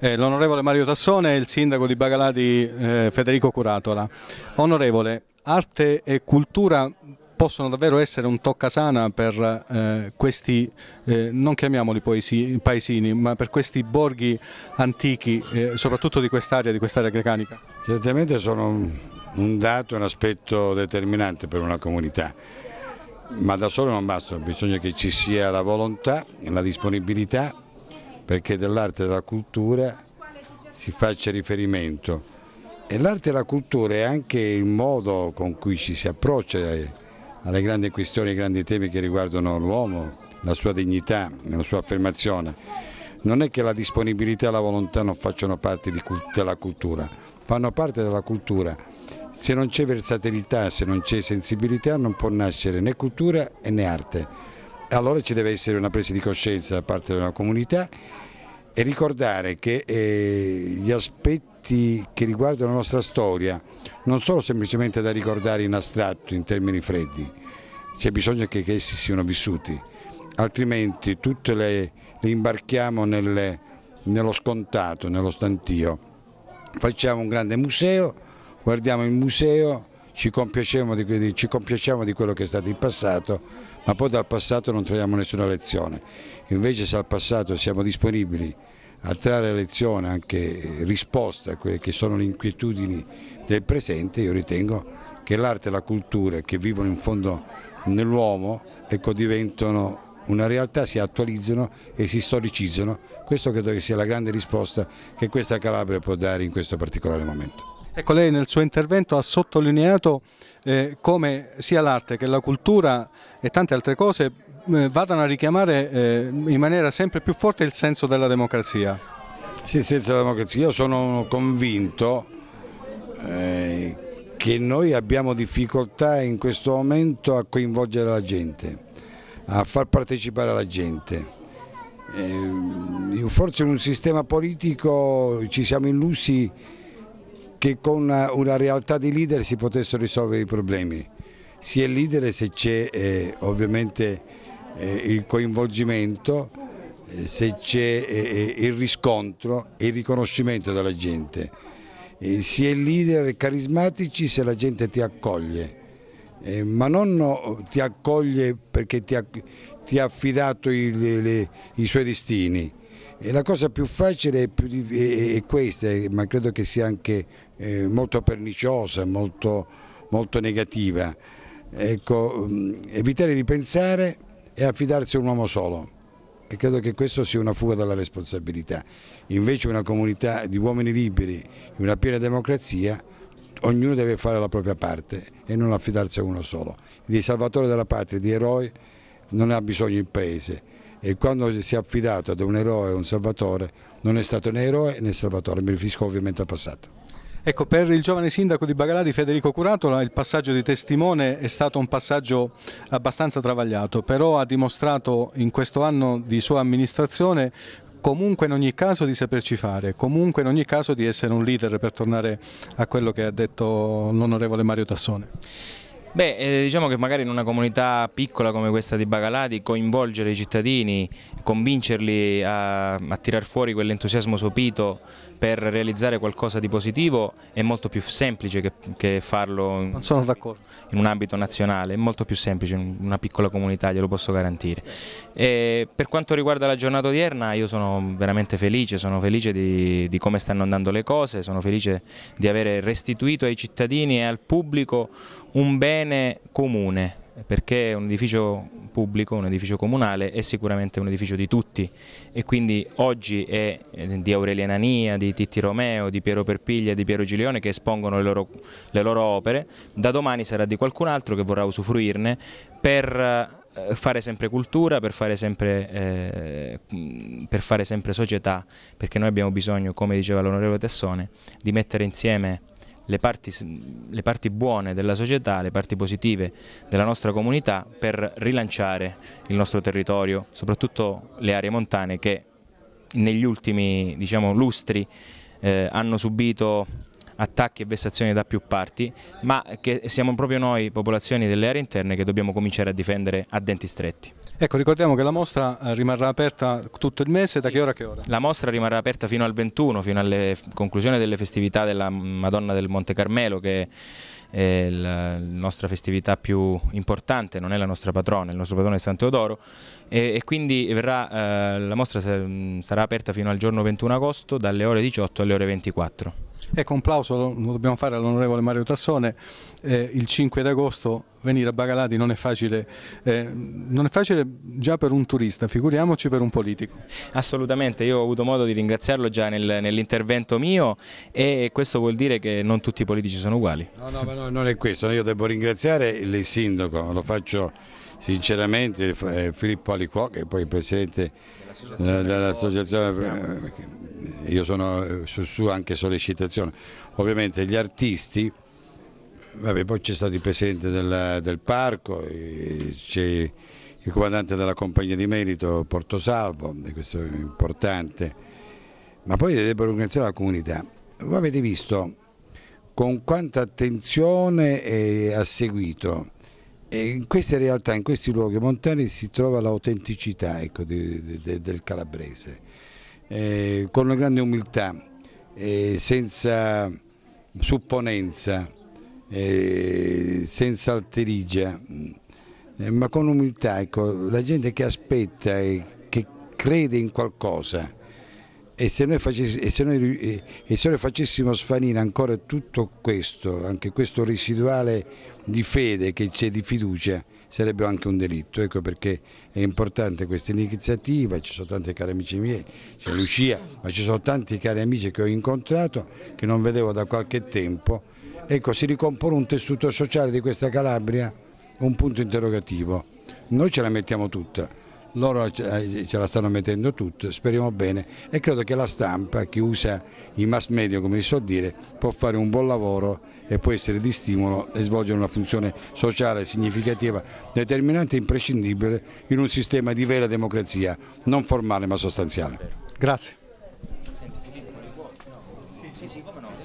Eh, L'onorevole Mario Tassone e il sindaco di Bagalati eh, Federico Curatola. Onorevole, arte e cultura possono davvero essere un toccasana per eh, questi, eh, non chiamiamoli poesi, paesini, ma per questi borghi antichi, eh, soprattutto di quest'area, di quest'area grecanica? Certamente sono un, un dato, un aspetto determinante per una comunità, ma da solo non basta, bisogna che ci sia la volontà, la disponibilità perché dell'arte e della cultura si faccia riferimento. E l'arte e la cultura è anche il modo con cui ci si approccia alle grandi questioni, ai grandi temi che riguardano l'uomo, la sua dignità, la sua affermazione. Non è che la disponibilità e la volontà non facciano parte della cultura, fanno parte della cultura. Se non c'è versatilità, se non c'è sensibilità non può nascere né cultura né arte allora ci deve essere una presa di coscienza da parte della comunità e ricordare che eh, gli aspetti che riguardano la nostra storia non sono semplicemente da ricordare in astratto, in termini freddi, c'è bisogno che, che, essi siano vissuti, altrimenti tutte le, le imbarchiamo nelle, nello scontato, nello stantio. Facciamo un grande museo, guardiamo il museo, ci compiacciamo, di, ci compiacciamo di quello che è stato il passato, ma poi dal passato non troviamo nessuna lezione. Invece se al passato siamo disponibili a trarre lezione, anche risposta a quelle che sono le inquietudini del presente, io ritengo che l'arte e la cultura che vivono in fondo nell'uomo ecco, diventano una realtà, si attualizzano e si storicizzano. Questo credo che sia la grande risposta che questa Calabria può dare in questo particolare momento. Ecco, lei nel suo intervento ha sottolineato eh, come sia l'arte che la cultura e tante altre cose eh, vadano a richiamare eh, in maniera sempre più forte il senso della democrazia. Sì, il senso della democrazia. Io sono convinto eh, che noi abbiamo difficoltà in questo momento a coinvolgere la gente, a far partecipare la gente. Eh, forse in un sistema politico ci siamo illusi che con una, realtà di leader si potessero risolvere i problemi. Si è leader se c'è eh, ovviamente eh, il coinvolgimento, eh, se c'è eh, eh, il riscontro e il riconoscimento della gente. si è leader carismatici se la gente ti accoglie, ma non no, ti accoglie perché ti ha, ti ha affidato il, le, le, i suoi destini. E la cosa più facile è, più, è, è questa, ma credo che sia anche eh, molto perniciosa, molto, molto negativa. Ecco, mm, evitare di pensare e affidarsi a un uomo solo e credo che questo sia una fuga dalla responsabilità. Invece una comunità di uomini liberi, in una piena democrazia, ognuno deve fare la propria parte e non affidarsi a uno solo. Di salvatore della patria, di eroi, non ha bisogno il Paese e quando si è affidato ad un eroe o un salvatore non è stato né eroe né salvatore, mi riferisco ovviamente al passato. Ecco, per il giovane sindaco di Bagaladi Federico Curatola il passaggio di testimone è stato un passaggio abbastanza travagliato, però ha dimostrato in questo anno di sua amministrazione comunque in ogni caso di saperci fare, comunque in ogni caso di essere un leader per tornare a quello che ha detto l'onorevole Mario Tassone. Beh, eh, diciamo che magari in una comunità piccola come questa di Bagalati coinvolgere i cittadini convincerli a, a tirar fuori quell'entusiasmo sopito per realizzare qualcosa di positivo è molto più semplice che, che farlo in, in un ambito nazionale, è molto più semplice in una piccola comunità, glielo posso garantire. E per quanto riguarda la giornata odierna io sono veramente felice, sono felice di, di come stanno andando le cose, sono felice di avere restituito ai cittadini e al pubblico un bene comune, perché è un edificio pubblico, un edificio comunale, è sicuramente un edificio di tutti e quindi oggi è eh, di Aurelia Nania, di Titti Romeo, di Piero Perpiglia, di Piero Giglione che espongono le loro, le loro opere, da domani sarà di qualcun altro che vorrà usufruirne per eh, fare sempre cultura, per fare sempre, eh, per fare sempre, società, perché noi abbiamo bisogno, come diceva l'onorevole Tessone, di mettere insieme le parti, le parti, buone della società, le parti positive della nostra comunità per rilanciare il nostro territorio, soprattutto le aree montane che negli ultimi diciamo, lustri eh, hanno subito attacchi e vessazioni da più parti, ma che siamo proprio noi, popolazioni delle aree interne, che dobbiamo cominciare a difendere a denti stretti. Ecco, ricordiamo che la mostra eh, rimarrà aperta tutto il mese, da che ora a che ora? La mostra rimarrà aperta fino al 21, fino alla conclusione delle festività della Madonna del Monte Carmelo, che è la nostra festività più importante, non è la nostra patrona, il nostro patrono è San Teodoro, e, e quindi verrà, eh, la mostra sarà aperta fino al giorno 21 agosto, dalle ore 18 alle ore 24. Ecco un plauso lo dobbiamo fare all'onorevole Mario Tassone, eh, il 5 d'agosto venire a Bagalati non è, facile, eh, non è facile già per un turista, figuriamoci per un politico. Assolutamente, io ho avuto modo di ringraziarlo già nel, nell'intervento mio e questo vuol dire che non tutti i politici sono uguali. No, no, ma no, non è questo, io devo ringraziare il sindaco, lo faccio sinceramente, eh, Filippo Aliquò che è poi il presidente dell'associazione eh, eh, io sono eh, su, sua anche sollecitazione ovviamente gli artisti vabbè, poi c'è stato il presidente del, del parco c'è il comandante della compagnia di merito Portosalvo Salvo questo è importante ma poi dovrebbero ringraziare la comunità voi avete visto con quanta attenzione ha seguito e in queste realtà, in questi luoghi montani si trova l'autenticità ecco, del calabrese, eh, con una grande umiltà, eh, senza supponenza, eh, senza alterigia, mm, eh, ma con umiltà, ecco, la gente che aspetta e che crede in qualcosa e se, noi facessimo, se noi, se noi facessimo svanire ancora tutto questo, anche questo residuale di fede che c'è, di fiducia, sarebbe anche un delitto. Ecco perché è importante questa iniziativa, ci sono tanti cari amici miei, c'è Lucia, ma ci sono tanti cari amici che ho incontrato, che non vedevo da qualche tempo. Ecco, si ricompone un tessuto sociale di questa Calabria, un punto interrogativo. Noi ce la mettiamo tutta loro eh, ce la stanno mettendo tutto, speriamo bene e credo che la stampa, chi usa i mass media come si so dire, può fare un buon lavoro e può essere di stimolo e svolgere una funzione sociale significativa, determinante e imprescindibile in un sistema di vera democrazia, non formale ma sostanziale. Grazie. Senti, Filippo, no. Sì, sì, sì, come no.